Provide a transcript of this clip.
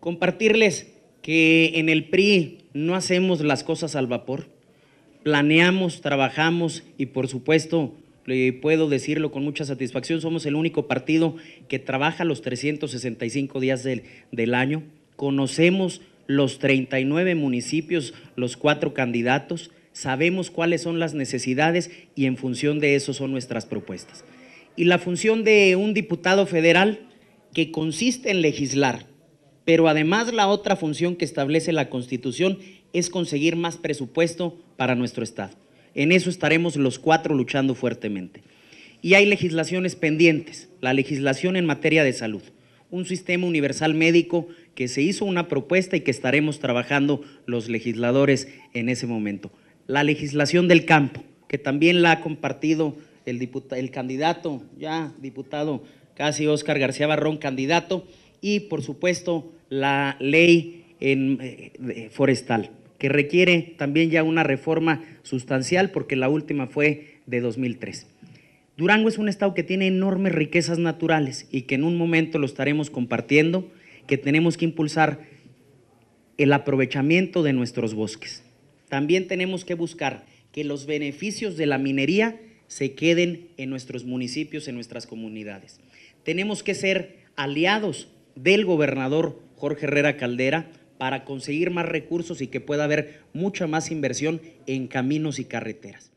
compartirles que en el PRI no hacemos las cosas al vapor, planeamos, trabajamos y por supuesto, le puedo decirlo con mucha satisfacción, somos el único partido que trabaja los 365 días del, del año, conocemos los 39 municipios, los cuatro candidatos, sabemos cuáles son las necesidades y en función de eso son nuestras propuestas. Y la función de un diputado federal que consiste en legislar, pero además la otra función que establece la Constitución es conseguir más presupuesto para nuestro Estado. En eso estaremos los cuatro luchando fuertemente. Y hay legislaciones pendientes, la legislación en materia de salud, un sistema universal médico que se hizo una propuesta y que estaremos trabajando los legisladores en ese momento. La legislación del campo, que también la ha compartido el, el candidato, ya diputado casi Óscar García Barrón, candidato, y por supuesto la ley en, eh, forestal, que requiere también ya una reforma sustancial porque la última fue de 2003. Durango es un estado que tiene enormes riquezas naturales y que en un momento lo estaremos compartiendo, que tenemos que impulsar el aprovechamiento de nuestros bosques. También tenemos que buscar que los beneficios de la minería se queden en nuestros municipios, en nuestras comunidades. Tenemos que ser aliados del gobernador Jorge Herrera Caldera para conseguir más recursos y que pueda haber mucha más inversión en caminos y carreteras.